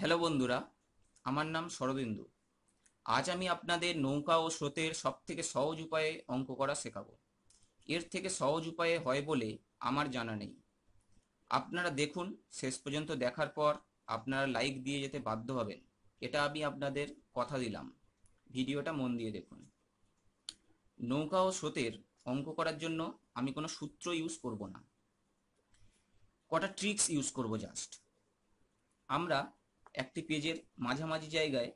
hello বন্ধুরা আমার নাম শরদিন্দু আজ আমি আপনাদের নৌকা ও স্রোতের সব থেকে সহজ উপায়ে অঙ্ক করা শেখাবো এর থেকে সহজ উপায়ে হয় বলে আমার জানা নেই আপনারা দেখুন শেষ পর্যন্ত দেখার পর আপনারা লাইক দিয়ে যেতে বাধ্য হবেন এটা আমি আপনাদের কথা দিলাম ভিডিওটা মন দিয়ে দেখুন নৌকা ও স্রোতের অঙ্ক করার জন্য আমি কোনো সূত্র ইউজ করব না কটা ট্রিক্স ইউজ করব জাস্ট আমরা একটি পেজের মাঝামাঝি জায়গায়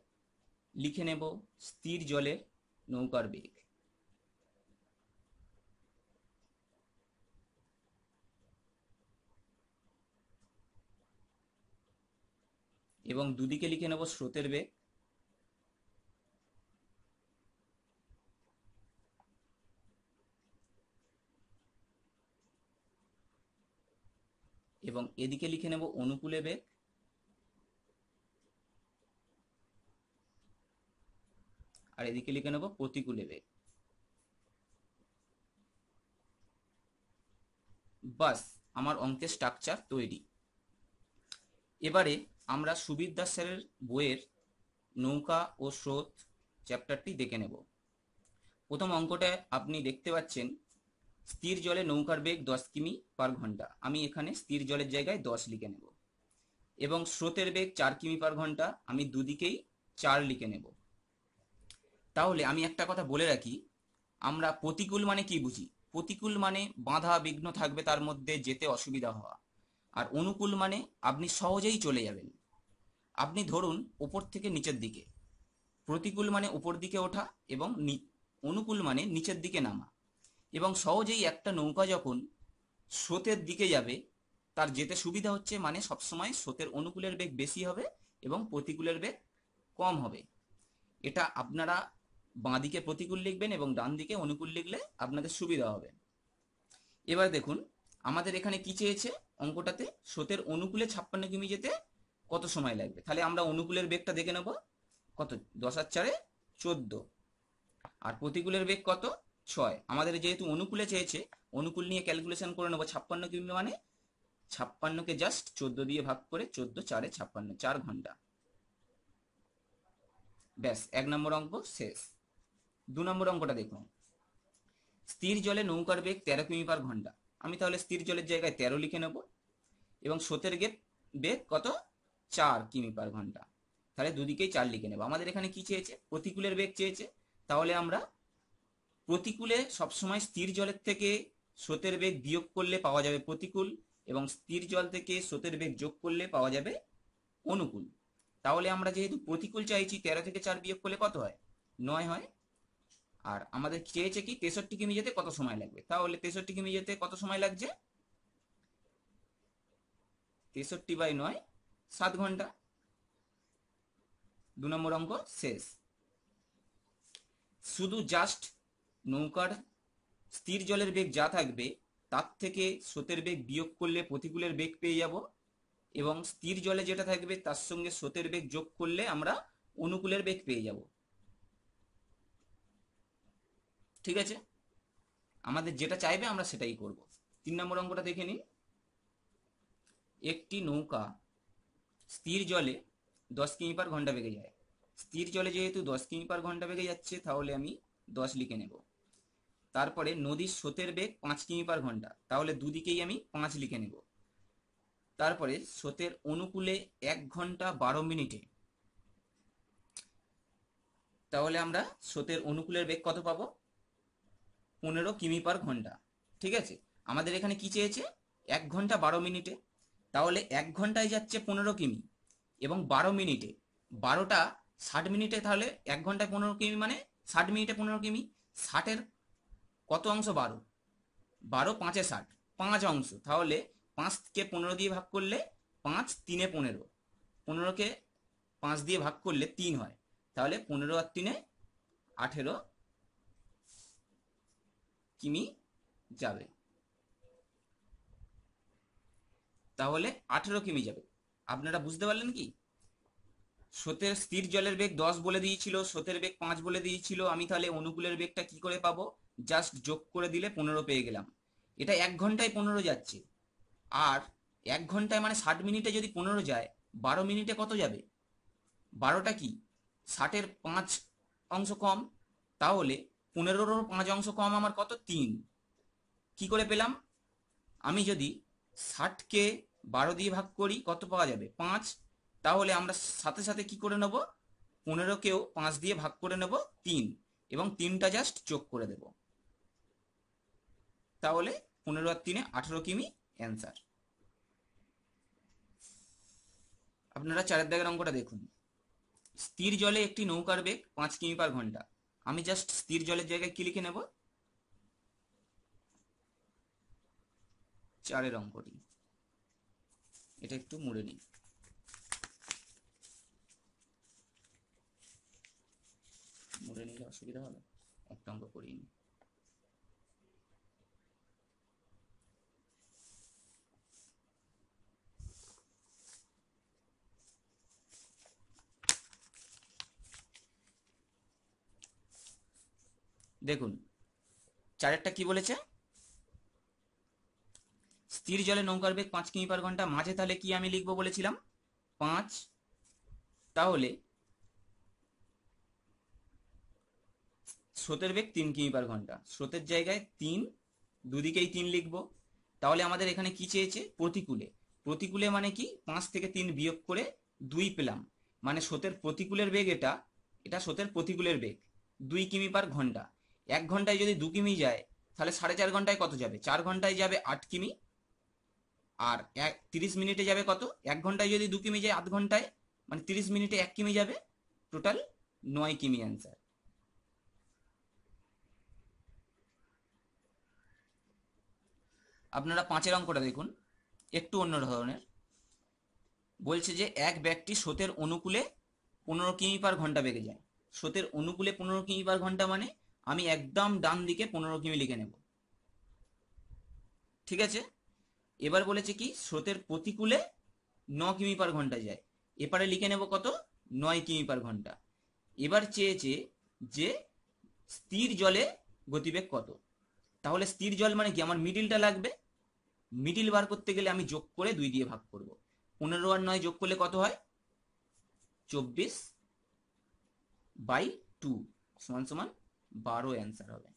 লিখে নেব স্থির জলের নৌকার বেগ এবং দুদিকে লিখে নেব স্রোতের বেগ এবং এদিকে লিখে নেব অনুকূলে বেগ আর এদিকে লিখে নেব প্রতিকূলে বেগ বাস আমার অঙ্কের স্ট্রাকচার তৈরি এবারে আমরা সুবীর দাস স্যারের বইয়ের নৌকা ও স্রোত চ্যাপ্টারটি দেখে নেব প্রথম অঙ্কটা আপনি দেখতে পাচ্ছেন স্থির জলে নৌকার বেগ দশ কিমি পার ঘন্টা আমি এখানে স্থির জলের জায়গায় দশ লিখে নেব এবং স্রোতের বেগ চার কিমি পার ঘন্টা আমি দুদিকেই চার লিখে নেব তাহলে আমি একটা কথা বলে রাখি আমরা প্রতিকূল মানে কি বুঝি প্রতিকূল মানে বাঁধা বিঘ্ন থাকবে তার মধ্যে যেতে অসুবিধা হওয়া আর অনুকূল মানে আপনি সহজেই চলে যাবেন আপনি ধরুন ওপর থেকে নিচের দিকে প্রতিকূল মানে উপর দিকে ওঠা এবং অনুকূল মানে নিচের দিকে নামা এবং সহজেই একটা নৌকা যখন স্রোতের দিকে যাবে তার যেতে সুবিধা হচ্ছে মানে সবসময় স্রোতের অনুকূলের বেগ বেশি হবে এবং প্রতিকূলের বেগ কম হবে এটা আপনারা বাঁদিকে প্রতিকূল লিখবেন এবং ডান দিকে অনুকূল লিখলে আপনাদের সুবিধা হবে এবার দেখুন আমাদের এখানে কি চেয়েছে অঙ্কটাতে স্রোতের অনুকূলে ছাপ্পান্ন কিমি যেতে কত সময় লাগবে তাহলে আমরা অনুকূলের বেগটা দেখে নেব কত দশ আর চারে চোদ্দ আর প্রতিকূলের বেগ কত ছয় আমাদের যেহেতু অনুকূলে চেয়েছে অনুকূল নিয়ে ক্যালকুলেশন করে নেবো ছাপ্পান্ন কিমি মানে ছাপ্পান্নকে জাস্ট চোদ্দ দিয়ে ভাগ করে চোদ্দ চারে ছাপ্পান্ন চার ঘন্টা ব্যাস এক নম্বর অঙ্ক শেষ দু নম্বর অঙ্কটা দেখুন স্থির জলে নৌকার বেগ তেরো কিমি পার ঘন্টা আমি তাহলে স্থির জলের জায়গায় তেরো লিখে নেব এবং স্রোতের গেট বেগ কত চার কিমি পার ঘন্টা তাহলে দুদিকেই চার লিখে নেব আমাদের এখানে কি চেয়েছে প্রতিকূলের বেগ চেয়েছে তাহলে আমরা প্রতিকূলে সবসময় স্থির জলের থেকে স্রোতের বেগ বিয়োগ করলে পাওয়া যাবে প্রতিকূল এবং স্থির জল থেকে স্রোতের বেগ যোগ করলে পাওয়া যাবে অনুকূল তাহলে আমরা যেহেতু প্রতিকূল চাইছি তেরো থেকে চার বিয়োগ করলে কত হয় নয় হয় আর আমাদের চেয়েছে কি তেষট্টি কিমি যেতে কত সময় লাগবে তাহলে তেষট্টি কিমি যেতে কত সময় লাগছে তেষট্টি বাই নয় সাত ঘন্টা দু নম্বর অঙ্ক শেষ শুধু জাস্ট নৌকার স্থির জলের বেগ যা থাকবে তার থেকে স্রোতের বেগ বিয়োগ করলে প্রতিকূলের বেগ পেয়ে যাব এবং স্থির জলে যেটা থাকবে তার সঙ্গে স্রোতের বেগ যোগ করলে আমরা অনুকূলের বেগ পেয়ে যাব ঠিক আছে আমাদের যেটা চাইবে আমরা সেটাই করব তিন নম্বর অঙ্কটা দেখে নিন একটি নৌকা স্থির জলে দশ কিমি পার ঘন্টা বেগে যায় স্থির জলে যেহেতু দশ কিমি পার ঘন্টা বেগে যাচ্ছে তাহলে আমি দশ লিখে নেব তারপরে নদীর স্রোতের বেগ পাঁচ কিমি পার ঘন্টা তাহলে দুদিকেই আমি পাঁচ লিখে নেব তারপরে স্রোতের অনুকূলে এক ঘন্টা বারো মিনিটে তাহলে আমরা স্রোতের অনুকূলের বেগ কত পাবো পনেরো কিমি পার ঘন্টা ঠিক আছে আমাদের এখানে কি চেয়েছে এক ঘন্টা বারো মিনিটে তাহলে এক ঘন্টায় যাচ্ছে পনেরো কিমি এবং বারো মিনিটে বারোটা ষাট মিনিটে তাহলে এক ঘন্টায় পনেরো কিমি মানে ষাট মিনিটে পনেরো কিমি ষাটের কত অংশ বারো বারো পাঁচে ষাট পাঁচ অংশ তাহলে পাঁচকে পনেরো দিয়ে ভাগ করলে পাঁচ তিনে পনেরো পনেরোকে পাঁচ দিয়ে ভাগ করলে তিন হয় তাহলে পনেরো আর তিনে আঠেরো কিমি যাবে তাহলে আঠেরো কিমি যাবে আপনারা বুঝতে পারলেন কি স্রোতের স্থির জলের বেগ দশ বলে দিয়েছিল স্রোতের বেগ পাঁচ বলে দিয়েছিল আমি তাহলে অনুকূলের বেগটা কি করে পাবো জাস্ট যোগ করে দিলে পনেরো পেয়ে গেলাম এটা এক ঘন্টায় পনেরো যাচ্ছে আর এক ঘন্টায় মানে ষাট মিনিটে যদি পনেরো যায় বারো মিনিটে কত যাবে বারোটা কি ষাটের পাঁচ অংশ কম তাহলে পনেরোরও পাঁচ অংশ কম আমার কত তিন কি করে পেলাম আমি যদি ষাটকে বারো দিয়ে ভাগ করি কত পাওয়া যাবে পাঁচ তাহলে আমরা সাথে সাথে কি করে নেব পনেরোকেও পাঁচ দিয়ে ভাগ করে নেব তিন এবং তিনটা জাস্ট যোগ করে দেব তাহলে পনেরো আর তিনে আঠেরো কিমি অ্যান্সার আপনারা চারের দাগের অঙ্কটা দেখুন স্থির জলে একটি নৌকার বেগ পাঁচ কিমি পার ঘন্টা আমি জাস্ট স্থির জলের জায়গায় কি লিখে নেব চারের অঙ্কটি এটা একটু মুড়ে নিই মুড়ে নিলে অসুবিধা হবে একটা অঙ্ক করিয়ে নিই দেখুন চারেরটা কি বলেছে স্থির জলে নৌকার বেগ পাঁচ কিমি পার ঘন্টা মাঝে তাহলে কি আমি লিখবো বলেছিলাম পাঁচ তাহলে স্রোতের বেগ তিন কিমি পার ঘন্টা স্রোতের জায়গায় তিন দুদিকেই তিন লিখবো তাহলে আমাদের এখানে কি চেয়েছে প্রতিকূলে প্রতিকূলে মানে কি পাঁচ থেকে তিন বিয়োগ করে দুই পেলাম মানে স্রোতের প্রতিকূলের বেগ এটা এটা স্রোতের প্রতিকূলের বেগ দুই কিমি পার ঘন্টা এক ঘন্টায় যদি দু কিমি যায় তাহলে সাড়ে চার ঘন্টায় কত যাবে চার ঘন্টায় যাবে আট কিমি আর এক তিরিশ মিনিটে যাবে কত এক ঘন্টায় যদি দু কিমি যায় আধ ঘন্টায় মানে তিরিশ মিনিটে এক কিমি যাবে টোটাল নয় কিমি অ্যান্সার আপনারা পাঁচের অঙ্কটা দেখুন একটু অন্য ধরনের বলছে যে এক ব্যক্তি স্রোতের অনুকূলে পনেরো কিমি পার ঘন্টা বেগে যায় স্রোতের অনুকূলে পনেরো কিমি পার ঘন্টা মানে আমি একদম ডান দিকে পনেরো কিমি লিখে নেব ঠিক আছে এবার বলেছে কি স্রোতের প্রতিকূলে ন কিমি পার ঘন্টা যায় এপারে লিখে নেব কত নয় কিমি পার ঘন্টা এবার চেয়েছে যে স্থির জলে গতিবেগ কত তাহলে স্থির জল মানে কি আমার মিডিলটা লাগবে মিডিল বার করতে গেলে আমি যোগ করে দুই দিয়ে ভাগ করব পনেরো আর নয় যোগ করলে কত হয় চব্বিশ বাই টু সমান সমান বারো অ্যান্সার হবে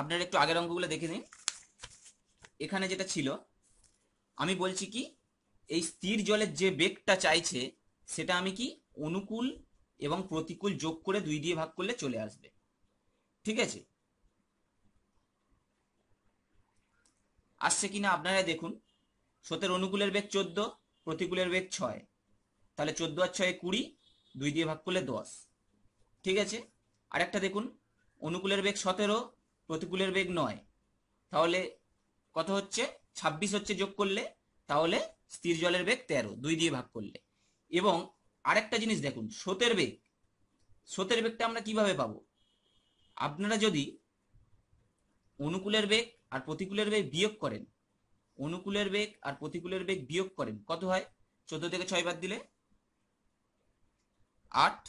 আপনারা একটু আগের অঙ্কগুলো দেখে নিন এখানে যেটা ছিল আমি বলছি কি এই স্থির জলের যে বেগটা চাইছে সেটা আমি কি অনুকূল এবং প্রতিকূল যোগ করে দুই দিয়ে ভাগ করলে চলে আসবে ঠিক আছে আসছে কিনা আপনারা দেখুন স্রোতের অনুকূলের বেগ চোদ্দ প্রতিকূলের বেগ ছয় তাহলে চোদ্দ আর ছয় কুড়ি দুই দিয়ে ভাগ করলে দশ ঠিক আছে আর একটা দেখুন অনুকূলের বেগ সতেরো প্রতিকূলের বেগ নয় তাহলে কত হচ্ছে ২৬ হচ্ছে যোগ করলে তাহলে স্থির জলের বেগ তেরো দুই দিয়ে ভাগ করলে এবং আরেকটা জিনিস দেখুন স্রোতের বেগ স্রোতের বেগটা আমরা কিভাবে পাবো আপনারা যদি অনুকূলের বেগ আর প্রতিকূলের বেগ বিয়োগ করেন অনুকূলের বেগ আর প্রতিকূলের বেগ বিয়োগ করেন কত হয় চোদ্দ থেকে ছয় বাদ দিলে আট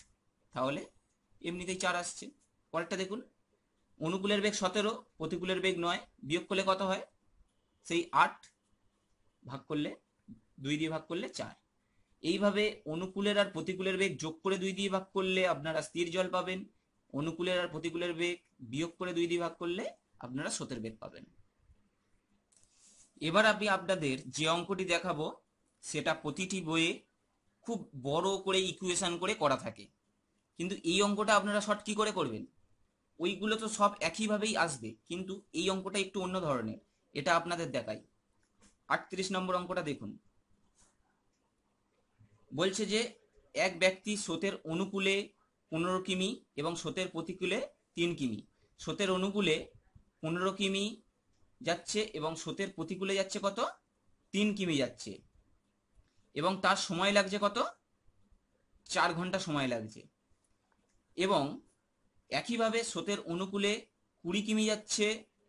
তাহলে এমনিতেই চার আসছে পরেরটা দেখুন অনুকূলের বেগ সতেরো প্রতিকূলের বেগ নয় বিয়োগ করলে কত হয় সেই আট ভাগ করলে দুই দিয়ে ভাগ করলে চার এইভাবে অনুকূলের আর প্রতিকূলের বেগ যোগ করে দুই দিয়ে ভাগ করলে আপনারা স্থির জল পাবেন অনুকূলের আর প্রতিকূলের বেগ বিয়োগ করে দুই দিয়ে ভাগ করলে আপনারা স্রোতের বেগ পাবেন এবার আমি আপনাদের যে অঙ্কটি দেখাবো সেটা প্রতিটি বইয়ে খুব বড় করে ইকুয়েশন করে করা থাকে কিন্তু এই অঙ্কটা আপনারা শর্ট কি করে করবেন ওইগুলো তো সব একইভাবেই আসবে কিন্তু এই অঙ্কটা একটু অন্য ধরনের এটা আপনাদের দেখাই আটত্রিশ নম্বর অঙ্কটা দেখুন বলছে যে এক ব্যক্তি স্রোতের অনুকূলে পনেরো কিমি এবং স্রোতের প্রতিকূলে তিন কিমি স্রোতের অনুকূলে পনেরো কিমি যাচ্ছে এবং স্রোতের প্রতিকূলে যাচ্ছে কত তিন কিমি যাচ্ছে এবং তার সময় লাগছে কত চার ঘন্টা সময় লাগছে এবং একইভাবে স্রোতের অনুকূলে কুড়ি কিমি যাচ্ছে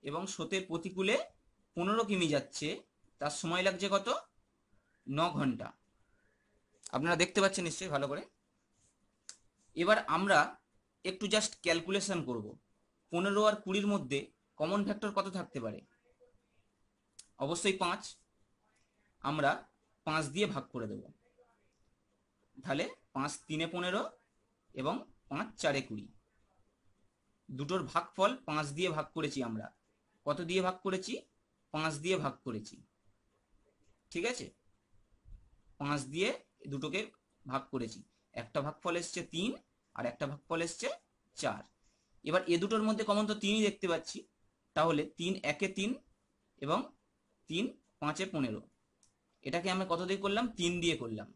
এবং স্রোতের প্রতিকূলে পনেরো কিমি যাচ্ছে তার সময় লাগছে কত ন ঘন্টা আপনারা দেখতে পাচ্ছেন নিশ্চয়ই ভালো করে এবার আমরা একটু জাস্ট ক্যালকুলেশন করব পনেরো আর কুড়ির মধ্যে কমন ফ্যাক্টর কত থাকতে পারে অবশ্যই পাঁচ আমরা পাঁচ দিয়ে ভাগ করে দেব তাহলে পাঁচ তিনে পনেরো এবং পাঁচ চারে কুড়ি দুটোর ভাগ ফল পাঁচ দিয়ে ভাগ করেছি আমরা কত দিয়ে ভাগ করেছি পাঁচ দিয়ে ভাগ করেছি ঠিক আছে পাঁচ দিয়ে দুটোকে ভাগ করেছি একটা ভাগ ফল এসছে তিন আর একটা ভাগ ফল এসছে চার এবার এ দুটোর মধ্যে কমন তো তিনই দেখতে পাচ্ছি তাহলে তিন একে তিন এবং তিন পাঁচে পনেরো এটাকে আমরা কত দিয়ে করলাম তিন দিয়ে করলাম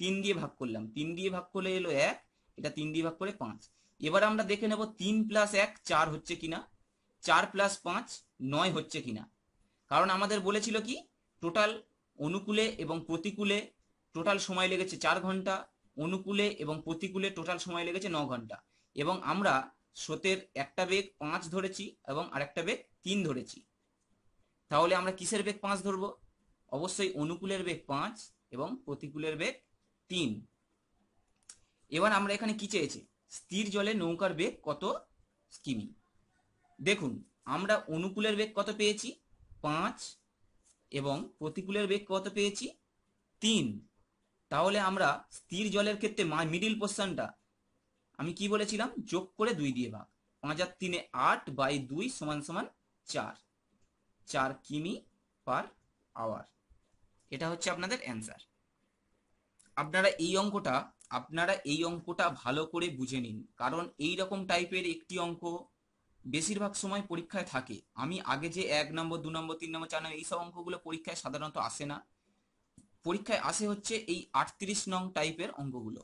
তিন দিয়ে ভাগ করলাম তিন দিয়ে ভাগ করলে এলো এক এটা তিন দিয়ে ভাগ করে পাঁচ এবার আমরা দেখে নেব তিন প্লাস এক চার হচ্ছে কিনা চার প্লাস পাঁচ নয় হচ্ছে কিনা কারণ আমাদের বলেছিল কি টোটাল অনুকূলে এবং প্রতিকূলে টোটাল সময় লেগেছে চার ঘন্টা অনুকূলে এবং প্রতিকূলে টোটাল সময় লেগেছে ন ঘন্টা এবং আমরা স্রোতের একটা বেগ পাঁচ ধরেছি এবং আরেকটা বেগ তিন ধরেছি তাহলে আমরা কিসের বেগ পাঁচ ধরবো অবশ্যই অনুকূলের বেগ পাঁচ এবং প্রতিকূলের বেগ তিন এবার আমরা এখানে কি চেয়েছি স্থির জলে নৌকার বেগ কত কিমি দেখুন আমরা অনুকূলের বেগ কত পেয়েছি পাঁচ এবং প্রতিকূলের বেগ কত পেয়েছি তিন তাহলে আমরা স্থির জলের ক্ষেত্রে মিডিল পোর্শনটা আমি কি বলেছিলাম যোগ করে দুই দিয়ে ভাগ পাঁচ আর তিনে আট বাই দুই সমান সমান চার চার কিমি পার আওয়ার এটা হচ্ছে আপনাদের অ্যান্সার আপনারা এই অঙ্কটা আপনারা এই অঙ্কটা ভালো করে বুঝে নিন কারণ এই রকম টাইপের একটি অঙ্ক বেশিরভাগ সময় পরীক্ষায় থাকে আমি আগে যে এক নম্বর দু নম্বর তিন নম্বর চার নম্বর এইসব অঙ্কগুলো পরীক্ষায় সাধারণত আসে না পরীক্ষায় আসে হচ্ছে এই আটত্রিশ নং টাইপের অঙ্কগুলো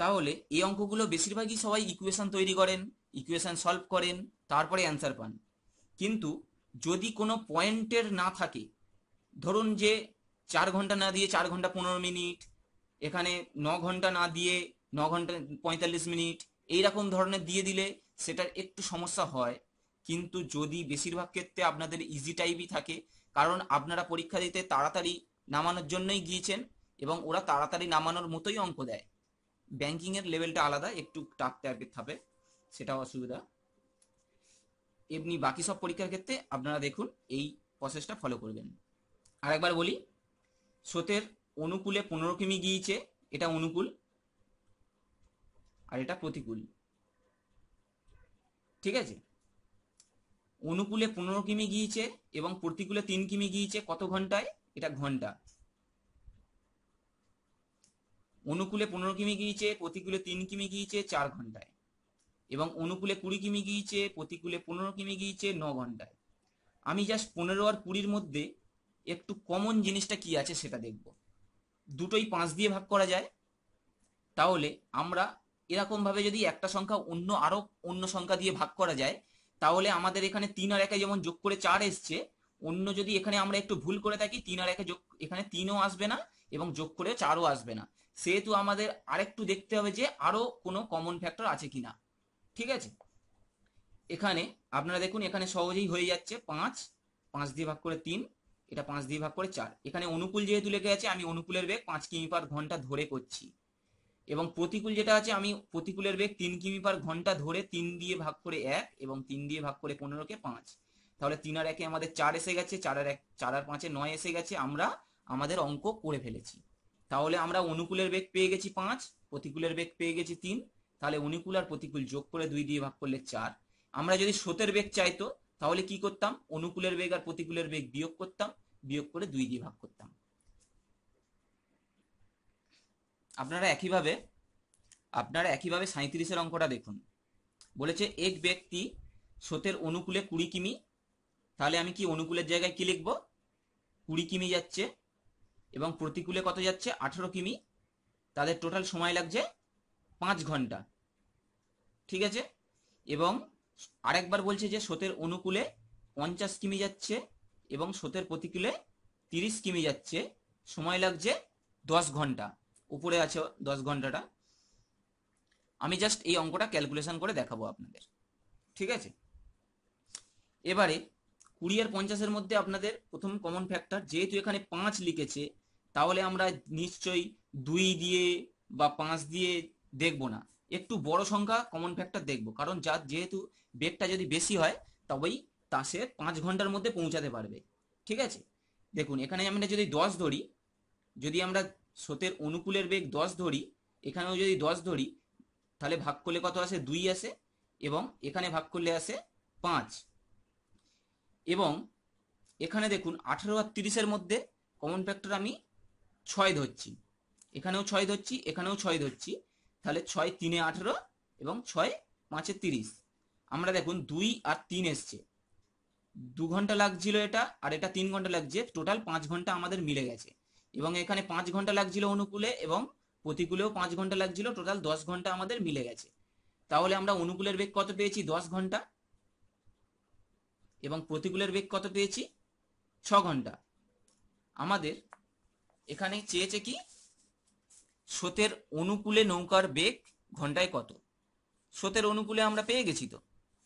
তাহলে এই অঙ্কগুলো বেশিরভাগই সবাই ইকুয়েশন তৈরি করেন ইকুয়েশন সলভ করেন তারপরে অ্যান্সার পান কিন্তু যদি কোনো পয়েন্টের না থাকে ধরুন যে চার ঘন্টা না দিয়ে চার ঘন্টা পনেরো মিনিট এখানে ন ঘন্টা না দিয়ে ন ঘন্টা পঁয়তাল্লিশ মিনিট এইরকম ধরনের দিয়ে দিলে সেটার একটু সমস্যা হয় কিন্তু যদি বেশিরভাগ ক্ষেত্রে আপনাদের ইজি টাইপই থাকে কারণ আপনারা পরীক্ষা দিতে তাড়াতাড়ি নামানোর জন্যই গিয়েছেন এবং ওরা তাড়াতাড়ি নামানোর মতোই অঙ্ক দেয় ব্যাংকিংয়ের লেভেলটা আলাদা একটু টাক টার্গেট থাকবে সেটাও অসুবিধা এমনি বাকি সব পরীক্ষার ক্ষেত্রে আপনারা দেখুন এই প্রসেসটা ফলো করবেন আরেকবার বলি স্রোতের অনুকূলে পনেরো কিমি গিয়েছে এটা অনুকূল আর এটা প্রতিকূল ঠিক আছে অনুকূলে পনেরো কিমি গিয়েছে এবং প্রতিকূলে তিন কিমি গিয়েছে কত ঘন্টায় এটা ঘন্টা অনুকূলে পনেরো কিমি গিয়েছে প্রতিকূলে তিন কিমি গিয়েছে চার ঘন্টায় এবং অনুকূলে কুড়ি কিমি গিয়েছে প্রতিকূলে পনেরো কিমি গিয়েছে ন ঘন্টায় আমি জাস্ট পনেরো আর কুড়ির মধ্যে একটু কমন জিনিসটা কি আছে সেটা দেখব দুটোই পাঁচ দিয়ে ভাগ করা যায় তাহলে আমরা এরকমভাবে যদি একটা সংখ্যা অন্য আরো অন্য সংখ্যা দিয়ে ভাগ করা যায় তাহলে আমাদের এখানে তিন আর একে যেমন যোগ করে চার এসছে অন্য যদি এখানে আমরা একটু ভুল করে থাকি তিন আর একে যোগ এখানে তিনও আসবে না এবং যোগ করে চারও আসবে না সেহেতু আমাদের আরেকটু দেখতে হবে যে আরো কোনো কমন ফ্যাক্টর আছে কিনা ঠিক আছে এখানে আপনারা দেখুন এখানে সহজেই হয়ে যাচ্ছে পাঁচ পাঁচ দিয়ে ভাগ করে তিন এটা পাঁচ দিয়ে ভাগ করে চার এখানে অনুকূল যেহেতু লেগে আছে আমি অনুকূলের বেগ পাঁচ কিমি পার ঘন্টা ধরে করছি এবং প্রতিকূল যেটা আছে আমি প্রতিকূলের বেগ তিন কিমি পার ঘন্টা ধরে তিন দিয়ে ভাগ করে এক এবং তিন দিয়ে ভাগ করে পনেরোকে পাঁচ তাহলে তিন আর একে আমাদের চার এসে গেছে চার আর এক চার আর পাঁচে নয় এসে গেছে আমরা আমাদের অঙ্ক করে ফেলেছি তাহলে আমরা অনুকূলের বেগ পেয়ে গেছি পাঁচ প্রতিকূলের বেগ পেয়ে গেছি তিন তাহলে অনুকূল আর প্রতিকূল যোগ করে দুই দিয়ে ভাগ করলে চার আমরা যদি স্রোতের বেগ চাইতো তাহলে কি করতাম অনুকূলের বেগ আর প্রতিকূলের বেগ বিয়োগ করতাম বিয়োগ করে দুই দিয়ে ভাগ করতাম আপনারা একইভাবে আপনারা একইভাবে সাঁত্রিশের অঙ্কটা দেখুন বলেছে এক ব্যক্তি স্রোতের অনুকূলে কুড়ি কিমি তাহলে আমি কি অনুকূলের জায়গায় কি লিখব কুড়ি কিমি যাচ্ছে এবং প্রতিকূলে কত যাচ্ছে আঠারো কিমি তাদের টোটাল সময় লাগছে পাঁচ ঘন্টা ঠিক আছে এবং আরেকবার বলছে যে স্রোতের অনুকূলে পঞ্চাশ কিমি যাচ্ছে এবং স্রোতের প্রতিকূলে তিরিশ কিমি যাচ্ছে সময় লাগছে দশ ঘন্টা উপরে আছে দশ ঘন্টাটা আমি জাস্ট এই অঙ্কটা ক্যালকুলেশন করে দেখাবো আপনাদের ঠিক আছে এবারে কুড়ি আর পঞ্চাশের মধ্যে আপনাদের প্রথম কমন ফ্যাক্টর যেহেতু এখানে পাঁচ লিখেছে তাহলে আমরা নিশ্চয়ই দুই দিয়ে বা পাঁচ দিয়ে দেখব না একটু বড় সংখ্যা কমন ফ্যাক্টর দেখব কারণ যার যেহেতু বেগটা যদি বেশি হয় তবেই তা সে পাঁচ ঘন্টার মধ্যে পৌঁছাতে পারবে ঠিক আছে দেখুন এখানে আমরা যদি দশ ধরি যদি আমরা স্রোতের অনুকূলের বেগ দশ ধরি এখানেও যদি দশ ধরি তাহলে ভাগ করলে কত আসে দুই আসে এবং এখানে ভাগ করলে আসে পাঁচ এবং এখানে দেখুন আঠেরো আর তিরিশের মধ্যে কমন ফ্যাক্টর আমি ছয় ধরছি এখানেও ছয় ধরছি এখানেও ছয় ধরছি তাহলে ছয় তিনে আঠেরো এবং ছয় পাঁচে তিরিশ আমরা দেখুন দুই আর তিন এসছে দু ঘন্টা লাগছিল এটা আর এটা তিন ঘন্টা লাগছে টোটাল পাঁচ ঘন্টা আমাদের মিলে গেছে এবং এখানে পাঁচ ঘন্টা লাগছিল অনুকূলে এবং প্রতিকূলেও পাঁচ ঘন্টা লাগছিল টোটাল দশ ঘন্টা আমাদের মিলে গেছে তাহলে আমরা অনুকূলের বেগ কত পেয়েছি দশ ঘন্টা এবং প্রতিকূলের বেগ কত পেয়েছি ছ ঘন্টা আমাদের এখানে চেয়েছে কি স্রোতের অনুকূলে নৌকার বেগ ঘন্টায় কত স্রোতের অনুকূলে আমরা পেয়ে গেছি তো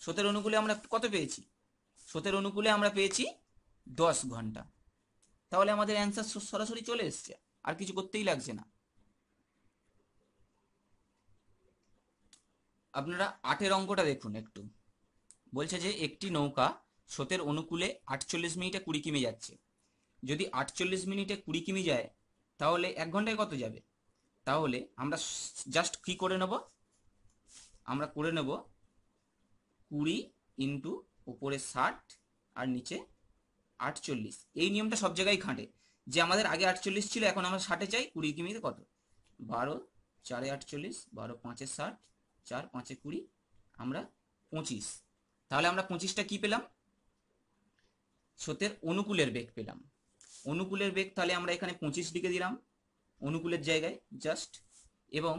স্রোতের অনুকূলে আমরা কত পেয়েছি স্রোতের অনুকূলে আমরা পেয়েছি দশ ঘন্টা তাহলে আমাদের অ্যান্সার সরাসরি চলে এসছে আর কিছু করতেই লাগছে না আপনারা আটের অঙ্কটা দেখুন একটু বলছে যে একটি নৌকা স্রোতের অনুকূলে আটচল্লিশ মিনিটে কুড়ি কিমি যাচ্ছে যদি আটচল্লিশ মিনিটে কুড়ি কিমি যায় তাহলে এক ঘন্টায় কত যাবে তাহলে আমরা জাস্ট কি করে নেব আমরা করে নেব কুড়ি ইন্টু উপরে ষাট আর নিচে আটচল্লিশ এই নিয়মটা সব জায়গায় খাটে যে আমাদের আগে আটচল্লিশ ছিল এখন আমরা ষাটে চাই কুড়ি কিমিতে কত বারো চারে আটচল্লিশ বারো পাঁচে ষাট চার পাঁচে কুড়ি আমরা পঁচিশ তাহলে আমরা পঁচিশটা কি পেলাম স্রোতের অনুকূলের বেগ পেলাম অনুকূলের বেগ তাহলে আমরা এখানে পঁচিশ লিখে দিলাম অনুকূলের জায়গায় জাস্ট এবং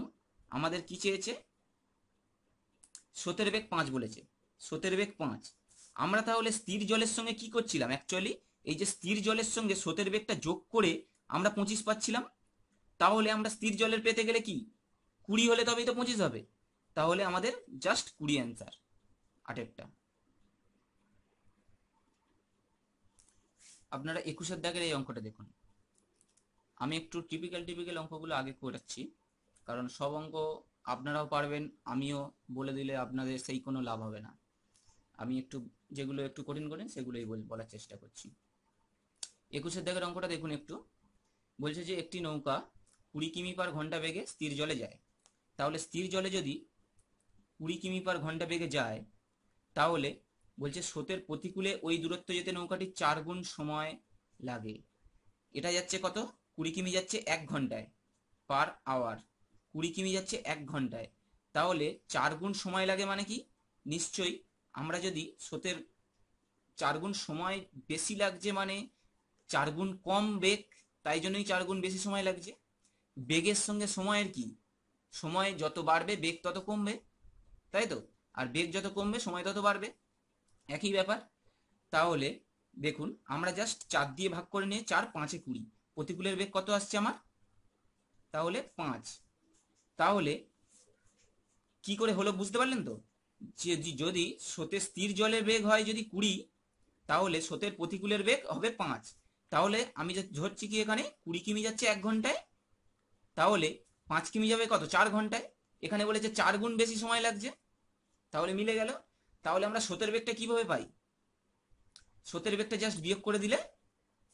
আমাদের কি চেয়েছে স্রোতের বেগ পাঁচ বলেছে স্রোতের বেগ পাঁচ আমরা তাহলে স্থির জলের সঙ্গে কি করছিলাম অ্যাকচুয়ালি এই যে স্থির জলের সঙ্গে স্রোতের বেগটা যোগ করে আমরা পঁচিশ পাচ্ছিলাম তাহলে আমরা স্থির জলের পেতে গেলে কি কুড়ি হলে তবেই তো পঁচিশ হবে তাহলে আমাদের জাস্ট কুড়ি অ্যান্সার আটেরটা আপনারা একুশের দাগের এই অঙ্কটা দেখুন আমি একটু টিপিক্যাল টিপিক্যাল অঙ্কগুলো আগে করাচ্ছি কারণ সব অঙ্ক আপনারাও পারবেন আমিও বলে দিলে আপনাদের সেই কোনো লাভ হবে না আমি একটু যেগুলো একটু কঠিন করেন সেগুলোই বলার চেষ্টা করছি একুশের দেখের অঙ্কটা দেখুন একটু বলছে যে একটি নৌকা কুড়ি কিমি পার ঘন্টা বেগে স্থির জলে যায় তাহলে স্থির জলে যদি কুড়ি কিমি পার ঘন্টা বেগে যায় তাহলে বলছে স্রোতের প্রতিকূলে ওই দূরত্ব যেতে নৌকাটি চার গুণ সময় লাগে এটা যাচ্ছে কত কুড়ি কিমি যাচ্ছে এক ঘন্টায় পার আওয়ার কুড়ি কিমি যাচ্ছে এক ঘন্টায় তাহলে চার গুণ সময় লাগে মানে কি নিশ্চয়ই আমরা যদি স্রোতের চার গুণ সময় বেশি লাগছে মানে চার গুণ কম বেগ তাই জন্যই চার গুণ বেশি সময় লাগছে বেগের সঙ্গে সময়ের কি সময় যত বাড়বে বেগ তত কমবে তাই তো আর বেগ যত কমবে সময় তত বাড়বে একই ব্যাপার তাহলে দেখুন আমরা জাস্ট চার দিয়ে ভাগ করে নিয়ে চার পাঁচে কুড়ি প্রতিকূলের বেগ কত আসছে আমার তাহলে পাঁচ তাহলে কি করে হলো বুঝতে পারলেন তো যে যদি স্রোতের স্থির জলের বেগ হয় যদি কুড়ি তাহলে স্রোতের প্রতিকূলের বেগ হবে পাঁচ তাহলে আমি ধরছি কি এখানে কুড়ি কিমি যাচ্ছে এক ঘন্টায় তাহলে পাঁচ কিমি যাবে কত চার ঘন্টায় এখানে বলেছে চার গুণ বেশি সময় লাগছে তাহলে মিলে গেল তাহলে আমরা স্রোতের বেগটা কিভাবে পাই সোতের বেগটা জাস্ট বিয়োগ করে দিলে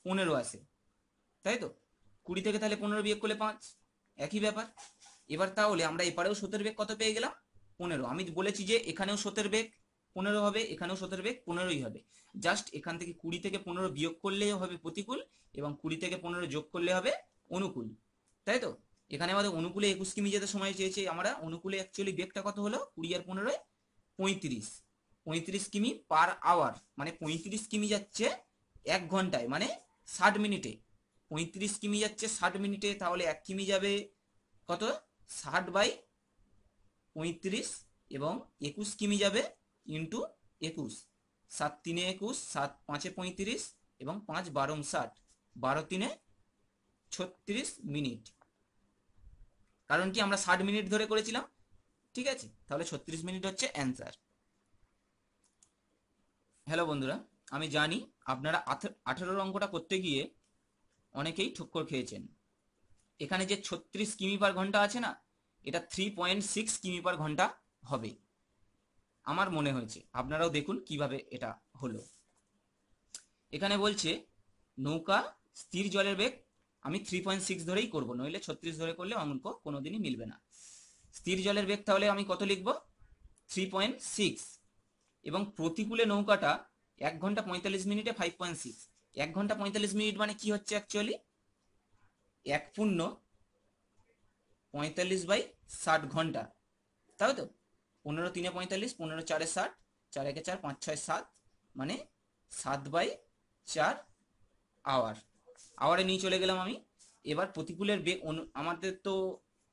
পনেরো আসে তাই তো কুড়ি থেকে তাহলে পনেরো বিয়োগ করলে পাঁচ একই ব্যাপার এবার তাহলে আমরা এপারেও সতের বেগ কত পেয়ে গেলাম পনেরো আমি বলেছি যে এখানেও সতের বেগ পনেরো হবে এখানেও সতের বেগ পনেরোই হবে জাস্ট এখান থেকে কুড়ি থেকে পনেরো বিয়োগ করলেই হবে প্রতিকূল এবং কুড়ি থেকে পনেরো যোগ করলে হবে অনুকূল তাই তো এখানে আমাদের অনুকূলে একুশ কিমি যেতে সময় চেয়েছে আমরা অনুকূলে অ্যাকচুয়ালি বেগটা কত হলো কুড়ি আর পনেরোয় পঁয়ত্রিশ পঁয়ত্রিশ কিমি পার আওয়ার মানে পঁয়ত্রিশ কিমি যাচ্ছে এক ঘন্টায় মানে ষাট মিনিটে পঁয়ত্রিশ কিমি যাচ্ছে ষাট মিনিটে তাহলে এক কিমি যাবে কত ষাট বাই পঁয়ত্রিশ এবং একুশ কিমি যাবে ইন্টু একুশ সাত তিনে একুশ সাত পাঁচে পঁয়ত্রিশ এবং পাঁচ বারো ষাট বারো তিনে ছত্রিশ মিনিট কারণ কি আমরা ষাট মিনিট ধরে করেছিলাম ঠিক আছে তাহলে ছত্রিশ মিনিট হচ্ছে অ্যান্সার হ্যালো বন্ধুরা আমি জানি আপনারা আঠেরোর অঙ্কটা করতে গিয়ে অনেকেই ঠক্কর খেয়েছেন এখানে যে ছত্রিশ কিমি পার ঘন্টা আছে না এটা থ্রি পয়েন্ট সিক্স কিমি পার ঘন্টা হবে আমার মনে হয়েছে আপনারাও দেখুন কিভাবে এটা হলো এখানে বলছে নৌকা স্থির জলের বেগ আমি থ্রি পয়েন্ট সিক্স ধরেই করবো নইলে ছত্রিশ ধরে করলে অঙ্ক কোনোদিনই মিলবে না স্থির জলের বেগ তাহলে আমি কত লিখব থ্রি পয়েন্ট সিক্স এবং প্রতিকূলে নৌকাটা এক ঘন্টা পঁয়তাল্লিশ মিনিটে ফাইভ পয়েন্ট সিক্স এক ঘন্টা পঁয়তাল্লিশ মিনিট মানে কি হচ্ছে অ্যাকচুয়ালি এক পূর্ণ পঁয়তাল্লিশ বাই ষাট ঘন্টা তাই তো পনেরো তিনে পঁয়তাল্লিশ পনেরো চারে ষাট চার একে চার পাঁচ ছয় সাত মানে সাত বাই চার আওয়ার আওয়ারে নিয়ে চলে গেলাম আমি এবার প্রতিকূলের বেগ আমাদের তো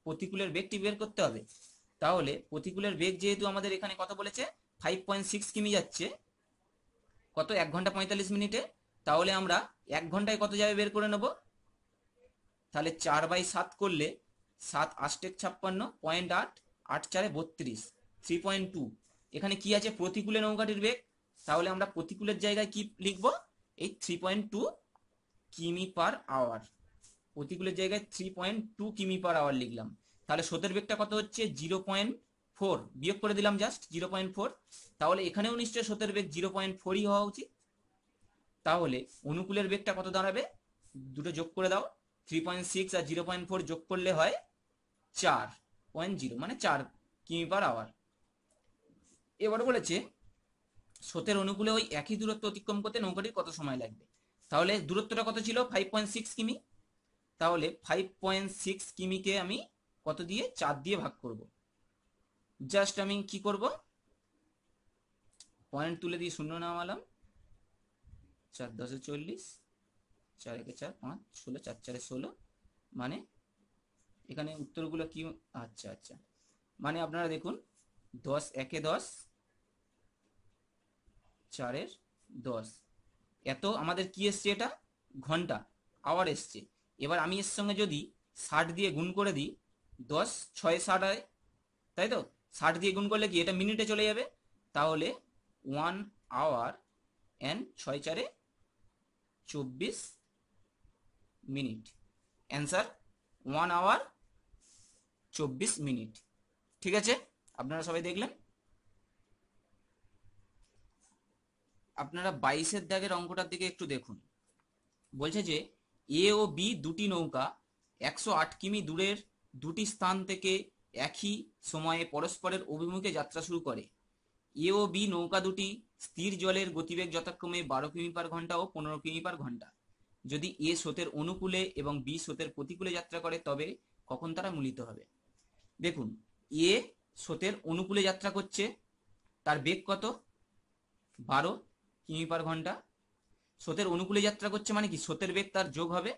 প্রতিকূলের বেগটি বের করতে হবে তাহলে প্রতিকূলের বেগ যেহেতু আমাদের এখানে কত বলেছে ফাইভ পয়েন্ট সিক্স কিমি যাচ্ছে কত এক ঘন্টা পঁয়তাল্লিশ মিনিটে তাহলে আমরা এক ঘন্টায় কত যাবে বের করে নেব তাহলে চার বাই সাত করলে সাত আষ্টেক ছাপ্পান্ন পয়েন্ট আট আট চারে বত্রিশ থ্রি পয়েন্ট টু এখানে কি আছে প্রতিকূলে নৌকাটির বেগ তাহলে আমরা প্রতিকূলের জায়গায় কি লিখব এই থ্রি পয়েন্ট টু কিমি পার আওয়ার প্রতিকূলের জায়গায় থ্রি পয়েন্ট টু কিমি পার আওয়ার লিখলাম তাহলে স্রোতের বেগটা কত হচ্ছে জিরো পয়েন্ট ফোর বিয়োগ করে দিলাম জাস্ট জিরো পয়েন্ট ফোর তাহলে এখানেও নিশ্চয়ই স্রোতের বেগ জিরো পয়েন্ট ফোরই হওয়া উচিত তাহলে অনুকূলের বেগটা কত দাঁড়াবে দুটো যোগ করে দাও থ্রি পয়েন্ট সিক্স আর জিরো পয়েন্ট ফোর যোগ করলে হয় চার পয়েন্ট জিরো মানে চার কিমি পার আওয়ার এবার বলেছে স্রোতের অনুকূলে ওই একই দূরত্ব অতিক্রম করতে নৌকাটির কত সময় লাগবে তাহলে দূরত্বটা কত ছিল ফাইভ পয়েন্ট সিক্স কিমি তাহলে ফাইভ পয়েন্ট সিক্স কিমিকে আমি কত দিয়ে চার দিয়ে ভাগ করব জাস্ট আমি কি করব পয়েন্ট তুলে দিয়ে শূন্য নামালাম চার দশে চল্লিশ চার একে চার পাঁচ ষোলো চার চারে ষোলো মানে এখানে উত্তরগুলো কি আচ্ছা আচ্ছা মানে আপনারা দেখুন দশ একে দশ চারের দশ এত আমাদের কি এসছে এটা ঘন্টা আওয়ার এসছে এবার আমি এর সঙ্গে যদি ষাট দিয়ে গুণ করে দিই দশ ছয় ষাট হয় তাই তো ষাট দিয়ে গুণ করলে কি এটা মিনিটে চলে যাবে তাহলে ওয়ান আওয়ার অ্যান্ড ছয় চারে চব্বিশ মিনিট অ্যান্সার ওয়ান আওয়ার চব্বিশ মিনিট ঠিক আছে আপনারা সবাই দেখলেন আপনারা বাইশের দাগের অঙ্কটার দিকে একটু দেখুন বলছে যে এ ও বি দুটি নৌকা একশো আট কিমি দূরের দুটি স্থান থেকে একই সময়ে পরস্পরের অভিমুখে যাত্রা শুরু করে এ ও বি নৌকা দুটি স্থির জলের গতিবেগ যথাক্রমে বারো কিমি পার ঘন্টা ও পনেরো কিমি পার ঘন্টা যদি এ স্রোতের অনুকূলে এবং বি স্রোতের প্রতিকূলে যাত্রা করে তবে কখন তারা মিলিত হবে দেখুন এ স্রোতের অনুকূলে যাত্রা করছে তার বেগ কত বারো কিমি পার ঘন্টা স্রোতের অনুকূলে যাত্রা করছে মানে কি স্রোতের বেগ তার যোগ হবে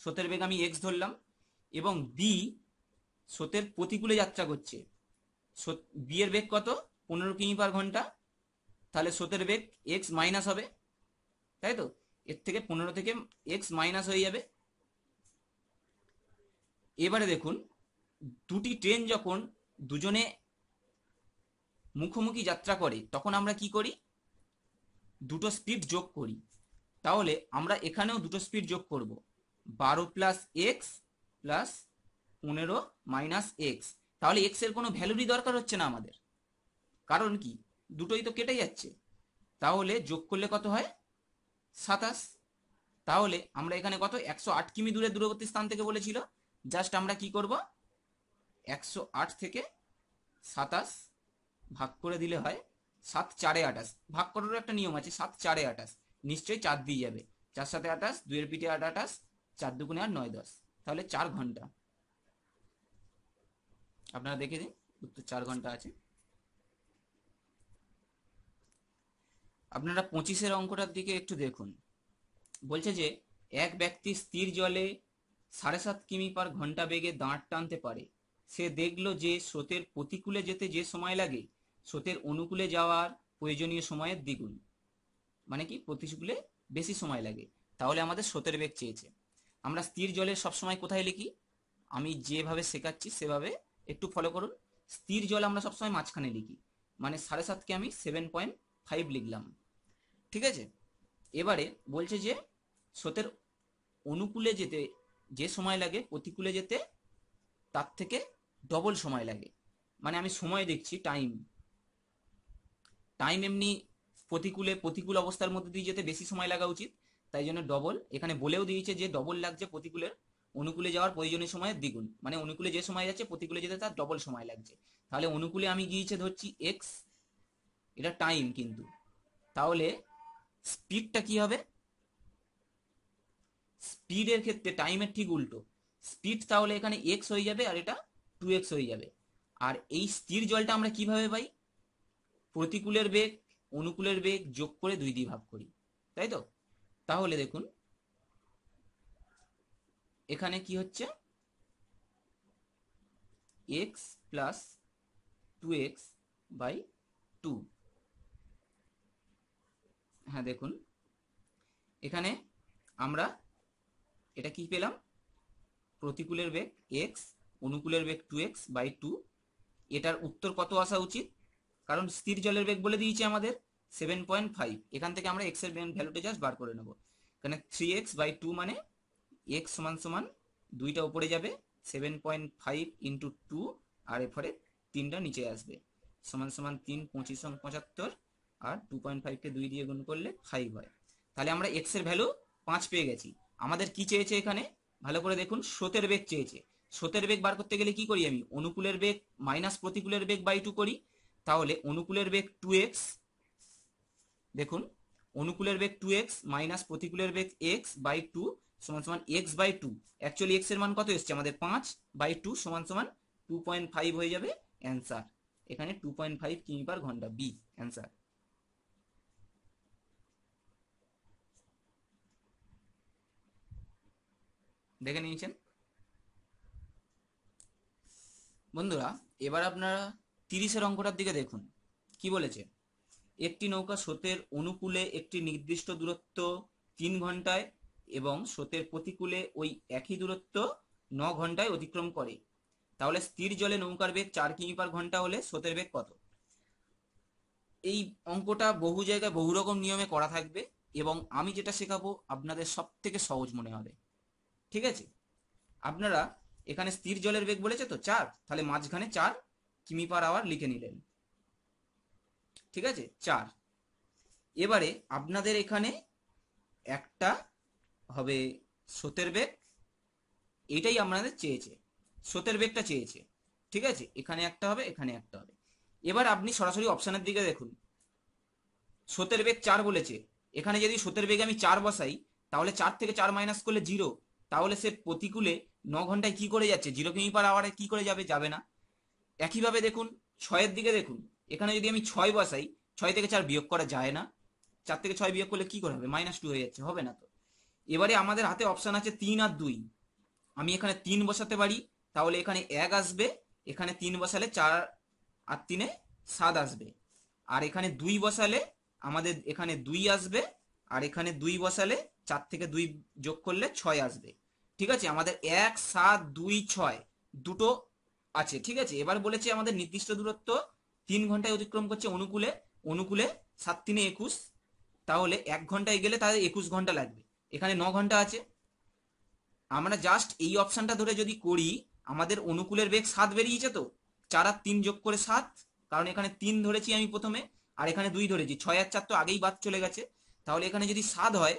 স্রোতের বেগ আমি এক্স ধরলাম এবং বি স্রোতের প্রতিকূলে যাত্রা করছে বি এর বেগ কত পনেরো কিমি পার ঘন্টা তাহলে স্রোতের বেগ এক্স মাইনাস হবে তাই তো এর থেকে পনেরো থেকে এক্স মাইনাস হয়ে যাবে এবারে দেখুন দুটি ট্রেন যখন দুজনে মুখোমুখি যাত্রা করে তখন আমরা কি করি দুটো স্পিড যোগ করি তাহলে আমরা এখানেও দুটো স্পিড যোগ করব বারো প্লাস এক্স প্লাস পনেরো মাইনাস এক্স তাহলে এক্স এর কোনো ভ্যালুরই দরকার হচ্ছে না আমাদের কারণ কি দুটোই তো কেটে যাচ্ছে তাহলে যোগ করলে কত হয় সাতাশ তাহলে আমরা এখানে কত একশো আট কিমি দূরে দূরবর্তী স্থান থেকে বলেছিল জাস্ট আমরা কি করব একশো আট থেকে সাতাশ ভাগ করে দিলে হয় সাত চারে আটাশ ভাগ করারও একটা নিয়ম আছে সাত চারে আটাশ নিশ্চয়ই চার দিয়ে যাবে চার সাথে আটাশ দুয়ের পিঠে আট আটাশ চার দুগুণে আর নয় দশ তাহলে চার ঘন্টা আপনারা দেখে দিন উত্তর চার ঘন্টা আছে আপনারা পঁচিশের অঙ্কটার দিকে একটু দেখুন বলছে যে এক ব্যক্তি স্থির জলে সাড়ে সাত কিমি পার ঘন্টা বেগে দাঁড় টানতে পারে সে দেখলো যে স্রোতের প্রতিকূলে যেতে যে সময় লাগে স্রোতের অনুকূলে যাওয়ার প্রয়োজনীয় সময়ের দ্বিগুণ মানে কি প্রতিকূলে বেশি সময় লাগে তাহলে আমাদের স্রোতের বেগ চেয়েছে আমরা স্থির জলে সবসময় কোথায় লিখি আমি যেভাবে শেখাচ্ছি সেভাবে একটু ফলো করুন স্থির জল আমরা সবসময় মাঝখানে লিখি মানে সাড়ে সাতকে আমি সেভেন পয়েন্ট ফাইভ লিখলাম ঠিক আছে এবারে বলছে যে স্রোতের অনুকূলে যেতে যে সময় লাগে প্রতিকূলে যেতে তার থেকে ডবল সময় লাগে মানে আমি সময় দেখছি টাইম টাইম এমনি প্রতিকূলে প্রতিকূল অবস্থার মধ্যে দিয়ে যেতে বেশি সময় লাগা উচিত তাই জন্য ডবল এখানে বলেও দিয়েছে যে ডবল লাগছে প্রতিকূলের অনুকূলে যাওয়ার প্রয়োজনীয় সময়ের দ্বিগুণ মানে অনুকূলে যে সময় যাচ্ছে প্রতিকূলে যেতে তার ডবল সময় লাগছে তাহলে অনুকূলে আমি গিয়েছে ধরছি এক্স এটা টাইম কিন্তু তাহলে স্পিডটা কি হবে স্পিডের ক্ষেত্রে টাইমের ঠিক উল্টো স্পিড তাহলে এখানে এক্স হয়ে যাবে আর এটা টু এক্স হয়ে যাবে আর এই স্থির জলটা আমরা কিভাবে পাই প্রতিকূলের বেগ অনুকূলের বেগ যোগ করে দুই দিয়ে ভাগ করি তাই তো তাহলে দেখুন এখানে কি হচ্ছে X plus two X by two হ্যাঁ দেখুন এখানে আমরা এটা কি পেলাম প্রতিকূলের বেগ এক্স অনুকূলের বেগ টু এক্স বাই টু এটার উত্তর কত আসা উচিত কারণ স্থির জলের বেগ বলে দিয়েছে আমাদের সেভেন পয়েন্ট ফাইভ এখান থেকে আমরা এক্স এর ভ্যালুটা জাস্ট বার করে নেব এখানে থ্রি এক্স বাই টু মানে এক্স সমান সমান দুইটা উপরে যাবে seven point five into two আর এফরে তিনটা নিচে আসবে সমান সমান তিন পঁচিশ পঁচাত্তর আর টু পয়েন্ট ফাইভকে দুই দিয়ে গুণ করলে ফাইভ হয় তাহলে আমরা এক্স এর ভ্যালু পাঁচ পেয়ে গেছি আমাদের কি চেয়েছে এখানে ভালো করে দেখুন স্রোতের বেগ চেয়েছে স্রোতের বেগ বার করতে গেলে কি করি আমি অনুকূলের বেগ মাইনাস প্রতিকূলের বেগ বাই টু করি তাহলে অনুকূলের বেগ টু এক্স দেখুন অনুকূলের বেগ টু এক্স মাইনাস প্রতিকূলের বেগ এক্স বাই টু সমান সমান X by two actually X এর মান কত এসছে আমাদের পাঁচ বাই টু সমান সমান টু পয়েন্ট ফাইভ হয়ে যাবে অ্যান্সার এখানে টু পয়েন্ট ফাইভ কিমি পার ঘন্টা বি অ্যান্সার দেখে নিয়েছেন বন্ধুরা এবার আপনারা তিরিশের অঙ্কটার দিকে দেখুন কি বলেছে একটি নৌকা স্রোতের অনুকূলে একটি নির্দিষ্ট দূরত্ব তিন ঘন্টায় এবং স্রোতের প্রতিকূলে ওই একই দূরত্ব ন ঘন্টায় অতিক্রম করে তাহলে স্থির জলে নৌকার বেগ চার কিমি পার ঘন্টা হলে স্রোতের বেগ কত এই অঙ্কটা বহু জায়গায় বহু রকম নিয়মে করা থাকবে এবং আমি যেটা শেখাবো আপনাদের সব থেকে সহজ মনে হবে ঠিক আছে আপনারা এখানে স্থির জলের বেগ বলেছে তো চার তাহলে মাঝখানে চার কিমি পার আওয়ার লিখে নিলেন ঠিক আছে চার এবারে আপনাদের এখানে একটা হবে স্রোতের বেগ এটাই আপনাদের চেয়েছে স্রোতের বেগটা চেয়েছে ঠিক আছে এখানে একটা হবে এখানে একটা হবে এবার আপনি সরাসরি অপশানের দিকে দেখুন স্রোতের বেগ চার বলেছে এখানে যদি স্রোতের বেগে আমি চার বসাই তাহলে চার থেকে চার মাইনাস করলে জিরো তাহলে সে প্রতিকূলে ন ঘন্টায় কি করে যাচ্ছে জিরো কিমি পার আওয়ারে কি করে যাবে যাবে না একইভাবে দেখুন ছয়ের দিকে দেখুন এখানে যদি আমি ছয় বসাই ছয় থেকে চার বিয়োগ করা যায় না চার থেকে ছয় বিয়োগ করলে কি করে হবে মাইনাস টু হয়ে যাচ্ছে হবে না তো এবারে আমাদের হাতে অপশান আছে তিন আর দুই আমি এখানে তিন বসাতে পারি তাহলে এখানে এক আসবে এখানে তিন বসালে চার আর তিনে সাত আসবে আর এখানে দুই বসালে আমাদের এখানে দুই আসবে আর এখানে দুই বসালে চার থেকে দুই যোগ করলে ছয় আসবে ঠিক আছে আমাদের এক সাত দুই ছয় দুটো আছে ঠিক আছে এবার বলেছে আমাদের নির্দিষ্ট দূরত্ব তিন ঘন্টায় অতিক্রম করছে অনুকূলে অনুকূলে সাত তিনে একুশ তাহলে এক ঘন্টায় গেলে তাদের একুশ ঘন্টা লাগবে এখানে ন ঘন্টা আছে আমরা জাস্ট এই অপশানটা ধরে যদি করি আমাদের অনুকূলের বেগ সাত বেরিয়েছে তো চার আর তিন যোগ করে সাত কারণ এখানে তিন ধরেছি আমি প্রথমে আর এখানে দুই ধরেছি ছয় আর চার তো আগেই বাদ চলে গেছে তাহলে এখানে যদি সাত হয়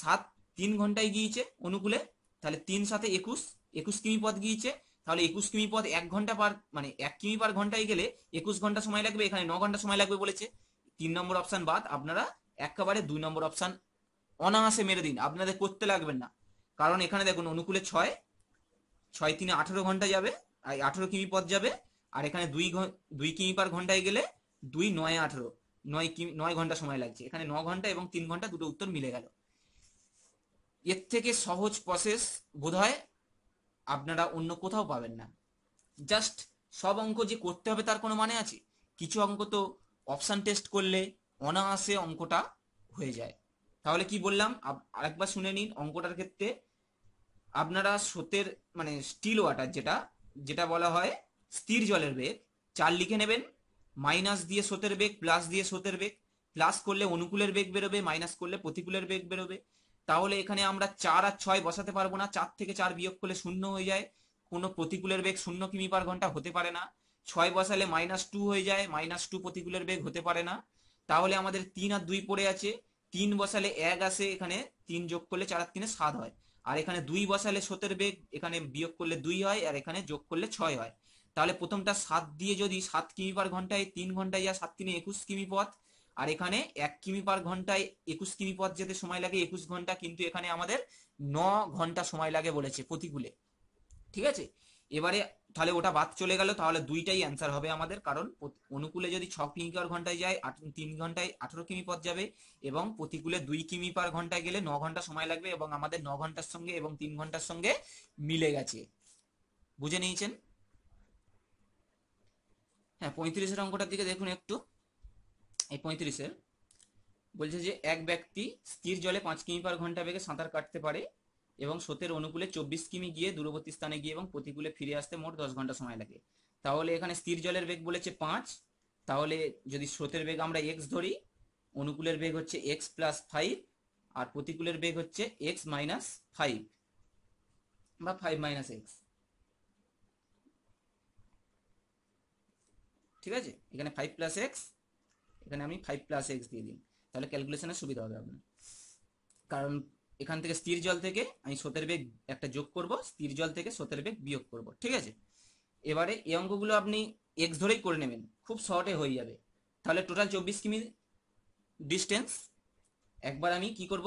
সাত তিন ঘন্টায় গিয়েছে অনুকূলে তাহলে তিন সাথে একুশ একুশ কিমি পথ গিয়েছে তাহলে একুশ কিমি পথ এক ঘন্টা পার মানে এক কিমি পার ঘন্টায় গেলে একুশ ঘন্টা সময় লাগবে এখানে ন ঘন্টা সময় লাগবে বলেছে তিন নম্বর অপশান বাদ আপনারা একেবারে দুই নম্বর অপশান অনায়াসে মেরে দিন আপনাদের করতে লাগবেন না কারণ এখানে দেখুন অনুকূলে ছয় ছয় তিনে আঠেরো ঘন্টা যাবে আর আঠেরো কিমি পথ যাবে আর এখানে দুই দুই কিমি পার ঘন্টায় গেলে দুই নয় আঠেরো নয় কি নয় ঘন্টা সময় লাগছে এখানে ন ঘন্টা এবং তিন ঘন্টা দুটো উত্তর মিলে গেল এর থেকে সহজ প্রসেস বোধ হয় আপনারা অন্য কোথাও পাবেন না জাস্ট সব অঙ্ক যে করতে হবে তার কোনো মানে আছে কিছু অঙ্ক তো অপশান টেস্ট করলে অনায়াসে অঙ্কটা হয়ে যায় তাহলে কি বললাম আরেকবার শুনে নিন অঙ্কটার ক্ষেত্রে আপনারা স্রোতের মানে স্টিল ওয়াটার যেটা যেটা বলা হয় স্থির জলের বেগ চার লিখে নেবেন মাইনাস দিয়ে স্রোতের বেগ প্লাস দিয়ে স্রোতের বেগ প্লাস করলে অনুকূলের বেগ বেরোবে মাইনাস করলে প্রতিকূলের বেগ বেরোবে তাহলে এখানে আমরা চার আর ছয় বসাতে পারবো না চার থেকে চার বিয়োগ করলে শূন্য হয়ে যায় কোনো প্রতিকূলের বেগ শূন্য কিমি পার ঘন্টা হতে পারে না ছয় বসালে মাইনাস টু হয়ে যায় মাইনাস টু প্রতিকূলের বেগ হতে পারে না তাহলে আমাদের তিন আর দুই পড়ে আছে তিন বসালে এক আসে এখানে তিন যোগ করলে চার আর তিনে সাত হয় আর এখানে দুই বসালে সোতের বেগ এখানে বিয়োগ করলে দুই হয় আর এখানে যোগ করলে ছয় হয় তাহলে প্রথমটা সাত দিয়ে যদি সাত কিমি পার ঘন্টায় তিন ঘন্টায় যা সাত তিনে একুশ কিমি পথ আর এখানে এক কিমি পার ঘন্টায় একুশ কিমি পথ যেতে সময় লাগে একুশ ঘন্টা কিন্তু এখানে আমাদের ন ঘন্টা সময় লাগে বলেছে প্রতিকূলে ঠিক আছে এবারে তাহলে ওটা বাদ চলে গেল তাহলে দুইটাই অ্যান্সার হবে আমাদের কারণ অনুকূলে যদি ছ কিমি পার ঘন্টায় যায় তিন ঘন্টায় আঠারো কিমি পথ যাবে এবং প্রতিকূলে দুই কিমি পার ঘন্টায় গেলে ন ঘন্টা সময় লাগবে এবং আমাদের ন ঘন্টার সঙ্গে এবং তিন ঘন্টার সঙ্গে মিলে গেছে বুঝে নিয়েছেন হ্যাঁ পঁয়ত্রিশের অঙ্কটার দিকে দেখুন একটু এই পঁয়ত্রিশের বলছে যে এক ব্যক্তি স্থির জলে পাঁচ কিমি পার ঘন্টা বেগে সাঁতার কাটতে পারে এবং স্রোতের অনুকূলে চব্বিশ কিমি গিয়ে দূরবর্তী স্থানে গিয়ে এবং প্রতিকূলে ফিরে আসতে মোট দশ ঘন্টা সময় লাগে তাহলে এখানে স্থির জলের বেগ বলেছে পাঁচ তাহলে যদি স্রোতের বেগ আমরা এক্স ধরি অনুকূলের বেগ হচ্ছে এক্স প্লাস ফাইভ আর প্রতিকূলের বেগ হচ্ছে এক্স মাইনাস ফাইভ বা ফাইভ মাইনাস এক্স ঠিক আছে এখানে ফাইভ প্লাস এক্স এখানে আমি ফাইভ প্লাস এক্স দিয়ে দিন তাহলে ক্যালকুলেশনের সুবিধা হবে আপনার কারণ এখান থেকে স্থির জল থেকে আমি সোতের বেগ একটা যোগ করব স্থির জল থেকে সোতের বেগ বিয়োগ করব ঠিক আছে এবারে এই অঙ্কগুলো আপনি এক্স ধরেই করে নেবেন খুব শর্টে হয়ে যাবে তাহলে টোটাল চব্বিশ কিমি ডিস্টেন্স একবার আমি কি করব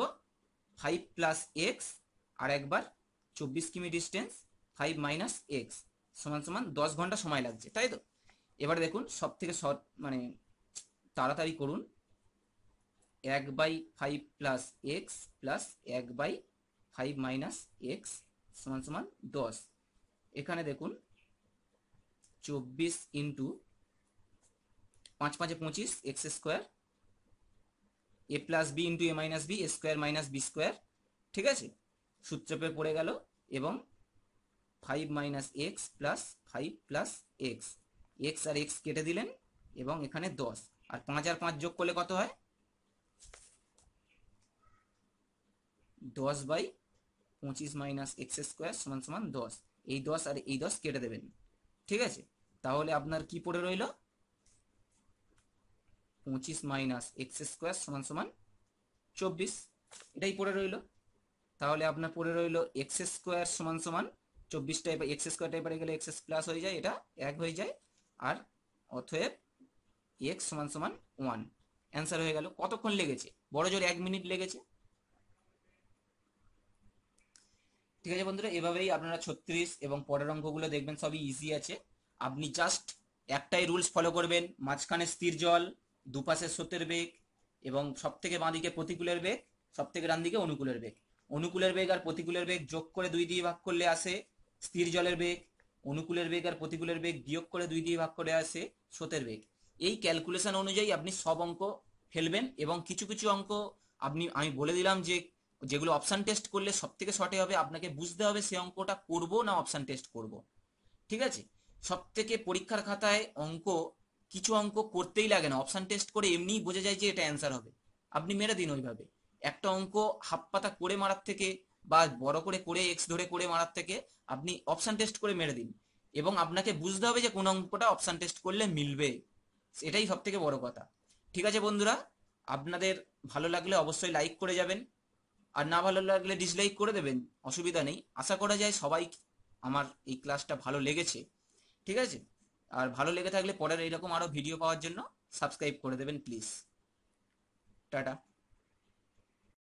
ফাইভ প্লাস এক্স আর একবার চব্বিশ কিমি ডিস্টেন্স ফাইভ মাইনাস এক্স সমান সমান দশ ঘন্টা সময় লাগছে তাই তো এবারে দেখুন সব থেকে সৎ মানে তাড়াতাড়ি করুন এক বাই ফাইভ প্লাস এক্স প্লাস এক বাই ফাইভ মাইনাস এক্স সমান সমান দশ এখানে দেখুন চব্বিশ ইন্টু পাঁচ পাঁচে পঁচিশ X square A plus B into A minus B square minus B square ঠিক আছে সূত্রপে পড়ে গেল এবং five minus X plus five plus X X আর এক্স কেটে দিলেন এবং এখানে দশ আর পাঁচ আর পাঁচ যোগ করলে কত হয় দশ বাই পঁচিশ মাইনাস এক্স স্কোয়ার সমান সমান দশ এই দশ আর এই দশ কেটে দেবেন ঠিক আছে তাহলে আপনার কি পড়ে রইল পঁচিশ মাইনাস এক্স স্কোয়ার সমান সমান চব্বিশ এটাই পড়ে রইল তাহলে আপনার পড়ে রইল এক্স স্কোয়ার সমান সমান চব্বিশ টাইপ এক্স স্কোয়ার টাইপে গেলে এক্স প্লাস হয়ে যায় এটা এক হয়ে যায় আর অথব এক্স সমান সমান ওয়ান অ্যান্সার হয়ে গেল কতক্ষণ লেগেছে বড় জোর এক মিনিট লেগেছে ঠিক আছে বন্ধুরা এভাবেই আপনারা ছত্রিশ এবং পরের অঙ্কগুলো দেখবেন সবই ইজি আছে আপনি জাস্ট একটাই রুলস ফলো করবেন মাঝখানে স্থির জল দুপাশে স্রোতের বেগ এবং সব থেকে বাঁদিকে প্রতিকূলের বেগ সব থেকে রান দিকে অনুকূলের বেগ অনুকূলের বেগ আর প্রতিকূলের বেগ যোগ করে দুই দিয়ে ভাগ করলে আসে স্থির জলের বেগ অনুকূলের বেগ আর প্রতিকূলের বেগ বিয়োগ করে দুই দিয়ে ভাগ করে আসে স্রোতের বেগ এই ক্যালকুলেশন অনুযায়ী আপনি সব অঙ্ক ফেলবেন এবং কিছু কিছু অঙ্ক আপনি আমি বলে দিলাম যে যেগুলো অপশান টেস্ট করলে সব থেকে শর্টে হবে আপনাকে বুঝতে হবে সে অঙ্কটা করব না অপশান টেস্ট করব ঠিক আছে সব থেকে পরীক্ষার খাতায় অঙ্ক কিছু অঙ্ক করতেই লাগে না অপশান টেস্ট করে এমনিই বোঝা যায় যে এটা অ্যান্সার হবে আপনি মেরে দিন ওইভাবে একটা অঙ্ক হাফ পাতা করে মারার থেকে বা বড় করে করে এক্স ধরে করে মারার থেকে আপনি অপশান টেস্ট করে মেরে দিন এবং আপনাকে বুঝতে হবে যে কোন অঙ্কটা অপশান টেস্ট করলে মিলবে এটাই সব থেকে বড় কথা ঠিক আছে বন্ধুরা আপনাদের ভালো লাগলে অবশ্যই লাইক করে যাবেন আর না ভালো লাগলে ডিসলাইক করে দেবেন অসুবিধা নেই আশা করা যায় সবাই আমার এই ক্লাসটা ভালো লেগেছে ঠিক আছে আর ভালো লেগে থাকলে পরের এইরকম আরও ভিডিও পাওয়ার জন্য সাবস্ক্রাইব করে দেবেন প্লিজ টাটা